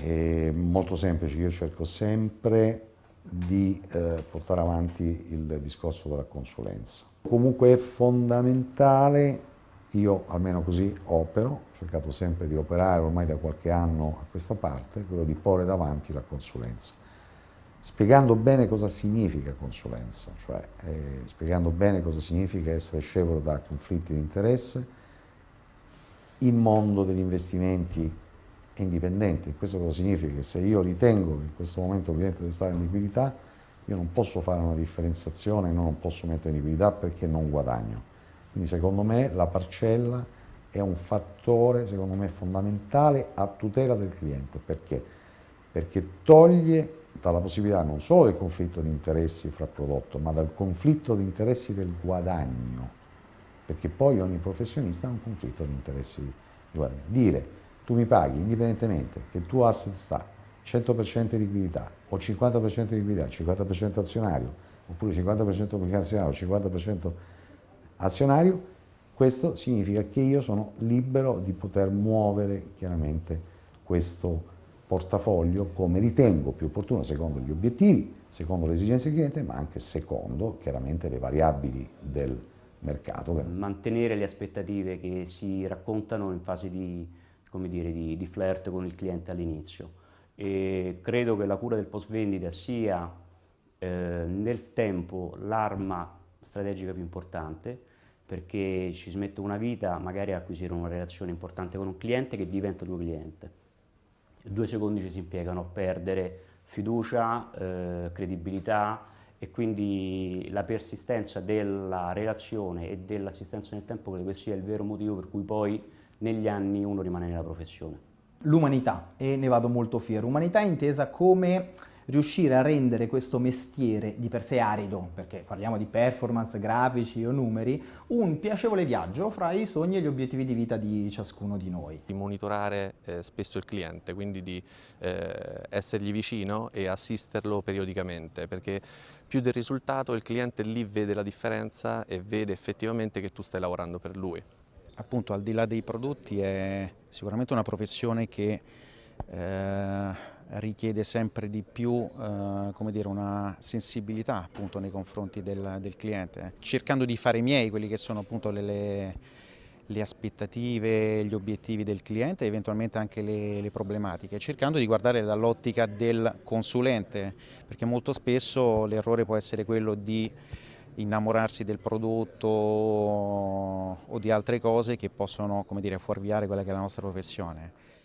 È molto semplice, io cerco sempre di eh, portare avanti il discorso della consulenza. Comunque è fondamentale, io almeno così opero, ho cercato sempre di operare ormai da qualche anno a questa parte, quello di porre davanti la consulenza spiegando bene cosa significa consulenza, cioè eh, spiegando bene cosa significa essere scevro da conflitti di interesse, il mondo degli investimenti è indipendente. Questo cosa significa? Che se io ritengo che in questo momento il cliente deve stare in liquidità, io non posso fare una differenziazione, non posso mettere in liquidità perché non guadagno. Quindi secondo me la parcella è un fattore, secondo me, fondamentale a tutela del cliente. Perché? Perché toglie dalla possibilità non solo del conflitto di interessi fra prodotto, ma dal conflitto di interessi del guadagno. Perché poi ogni professionista ha un conflitto di interessi di guadagno. Dire tu mi paghi indipendentemente che il tuo asset sta 100% liquidità o 50% liquidità, 50% azionario, oppure 50% obbligazionario, 50% azionario, questo significa che io sono libero di poter muovere chiaramente questo portafoglio come ritengo più opportuno secondo gli obiettivi, secondo le esigenze del cliente, ma anche secondo chiaramente le variabili del mercato. Mantenere le aspettative che si raccontano in fase di come dire, di, di flirt con il cliente all'inizio. E credo che la cura del post vendita sia eh, nel tempo l'arma strategica più importante perché ci smette una vita magari a acquisire una relazione importante con un cliente che diventa tuo cliente. Due secondi ci si impiegano a perdere fiducia, eh, credibilità e quindi la persistenza della relazione e dell'assistenza nel tempo credo che sia il vero motivo per cui poi negli anni uno rimane nella professione. L'umanità, e ne vado molto fiero, umanità intesa come riuscire a rendere questo mestiere di per sé arido, perché parliamo di performance, grafici o numeri, un piacevole viaggio fra i sogni e gli obiettivi di vita di ciascuno di noi. Di monitorare eh, spesso il cliente, quindi di eh, essergli vicino e assisterlo periodicamente, perché più del risultato il cliente lì vede la differenza e vede effettivamente che tu stai lavorando per lui appunto al di là dei prodotti è sicuramente una professione che eh, richiede sempre di più eh, dire, una sensibilità appunto, nei confronti del, del, cliente, eh. cercando di fare miei quelli che sono appunto le, le, le aspettative, gli obiettivi del cliente e eventualmente anche le, le problematiche, cercando di guardare dall'ottica del consulente, perché molto spesso l'errore può essere quello di innamorarsi del prodotto, o di altre cose che possono come dire, fuorviare quella che è la nostra professione.